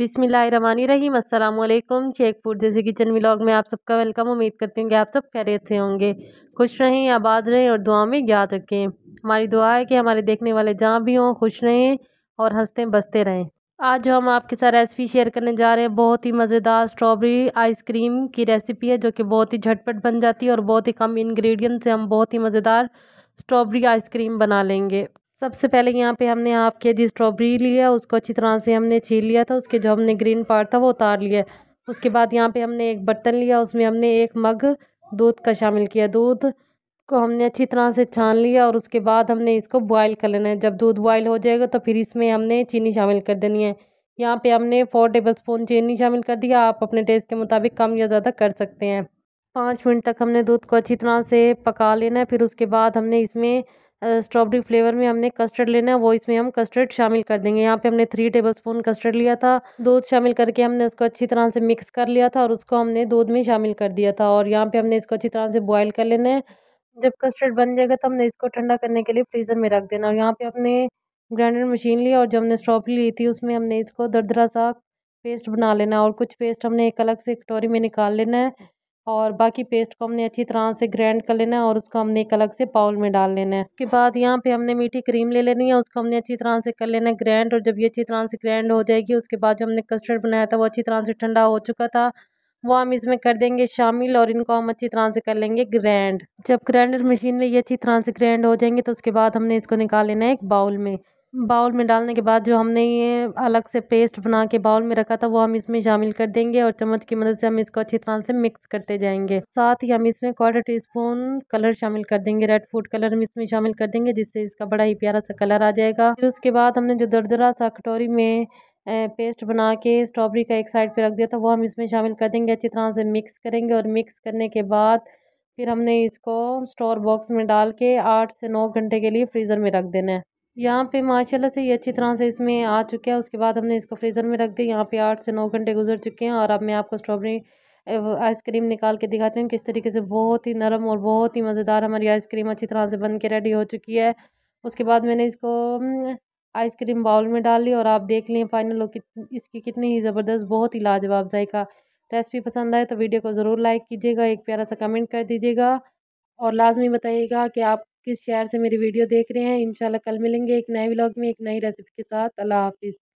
बिसमीम अल्लाम शेख फूड जैसे किचन व्लॉग में आप सबका वेलकम उम्मीद करती हूँ कि आप सब खैरियत से होंगे खुश रहें आबाद रहें और दुआ में याद रखें हमारी दुआ है कि हमारे देखने वाले जहाँ भी हों खुश रहें और हंसते बसते रहें आज जो हम आपके साथ रेसिपी शेयर करने जा रहे हैं बहुत ही मज़ेदार स्ट्रॉबेरी आइसक्रीम की रेसिपी है जो कि बहुत ही झटपट बन जाती है और बहुत ही कम इन्ग्रीडियंट से हम बहुत ही मज़ेदार स्ट्रॉबेरी आइसक्रीम बना लेंगे सबसे पहले यहाँ पे हमने हाफ के जी स्ट्रॉबेरी लिया उसको अच्छी तरह से हमने छील लिया था उसके जो हमने ग्रीन पार्ट था वो उतार लिया उसके बाद यहाँ पे हमने एक बर्तन लिया उसमें हमने एक मग दूध का शामिल किया दूध को हमने अच्छी तरह से छान लिया और उसके बाद हमने इसको बॉयल कर लेना है जब दूध बॉयल हो जाएगा तो फिर इसमें हमने चीनी शामिल कर देनी है यहाँ पर हमने फोर टेबल स्पून चीनी शामिल कर दिया आप अपने टेस्ट के मुताबिक कम या ज़्यादा कर सकते हैं पाँच मिनट तक हमने दूध को अच्छी तरह से पका लेना है फिर उसके बाद हमने इसमें स्ट्रॉबेरी फ्लेवर में हमने कस्टर्ड लेना है वो इसमें हम कस्टर्ड शामिल कर देंगे यहाँ पे हमने थ्री टेबल स्पून कस्टर्ड लिया था दूध शामिल करके हमने उसको अच्छी तरह से मिक्स कर लिया था और उसको हमने दूध में शामिल कर दिया था और यहाँ पे हमने इसको अच्छी तरह से बॉयल कर लेना है जब कस्टर्ड बन जाएगा तो हमने इसको ठंडा करने के लिए फ्रीज़र में रख देना और यहाँ पे हमने ग्राइंडर मशीन लिया और जब हमने स्ट्रॉबेरी ली थी उसमें हमने इसको दरदरा सा पेस्ट बना लेना और कुछ पेस्ट हमने एक अलग से कटोरी में निकाल लेना है और बाकी पेस्ट को हमने अच्छी तरह से ग्राइंड कर लेना है और उसको हमने एक अलग से बाउल में डाल लेना है उसके बाद यहाँ पे हमने मीठी क्रीम ले लेनी है उसको हमने अच्छी तरह से कर लेना है ग्राइंड और जब ये अच्छी तरह से ग्राइंड हो जाएगी उसके बाद जो हमने कस्टर्ड बनाया था वो अच्छी तरह से ठंडा हो चुका था वो हम इसमें कर देंगे शामिल और इनको हम अच्छी तरह से कर लेंगे ग्रैंड जब ग्राइंडर मशीन में ये अच्छी तरह से ग्रैंड हो जाएंगे तो उसके बाद हमने इसको निकाल लेना है एक बाउल में बाउल में डालने के बाद जो हमने ये अलग से पेस्ट बना के बाउल में रखा था वो हम इसमें शामिल कर देंगे और चम्मच की मदद से हम इसको अच्छी तरह से मिक्स करते जाएंगे साथ ही हम इसमें क्वार्टर टी स्पून कलर शामिल कर देंगे रेड फूड कलर हम इसमें शामिल कर देंगे जिससे इसका बड़ा ही प्यारा सा कलर आ जाएगा फिर उसके बाद हमने जो दरदरा सा कटोरी में पेस्ट बना के स्ट्रॉबेरी का एक साइड पर रख दिया था वो हम इसमें शामिल कर देंगे अच्छी तरह से मिक्स करेंगे और मिक्स करने के बाद फिर हमने इसको स्टोर बॉक्स में डाल के आठ से नौ घंटे के लिए फ्रीज़र में रख देना है यहाँ पे माशाल्लाह से ये अच्छी तरह से इसमें आ चुका है उसके बाद हमने इसको फ्रीज़र में रख दिया यहाँ पे आठ से नौ घंटे गुजर चुके हैं और अब मैं आपको स्ट्रॉबेरी आइसक्रीम निकाल के दिखाती हूँ किस तरीके से बहुत ही नरम और बहुत ही मज़ेदार हमारी आइसक्रीम अच्छी तरह से बन के रेडी हो चुकी है उसके बाद मैंने इसको आइसक्रीम बाउल में डाल ली और आप देख लें फाइनल लुक इसकी कितनी ही ज़बरदस्त बहुत ही लाजवाब जायका रेसिपी पसंद आए तो वीडियो को ज़रूर लाइक कीजिएगा एक प्यारा सा कमेंट कर दीजिएगा और लाजमी बताइएगा कि आप किस शहर से मेरी वीडियो देख रहे हैं इंशाल्लाह कल मिलेंगे एक नए ब्लॉग में एक नई रेसिपी के साथ अल्लाह हाफिज़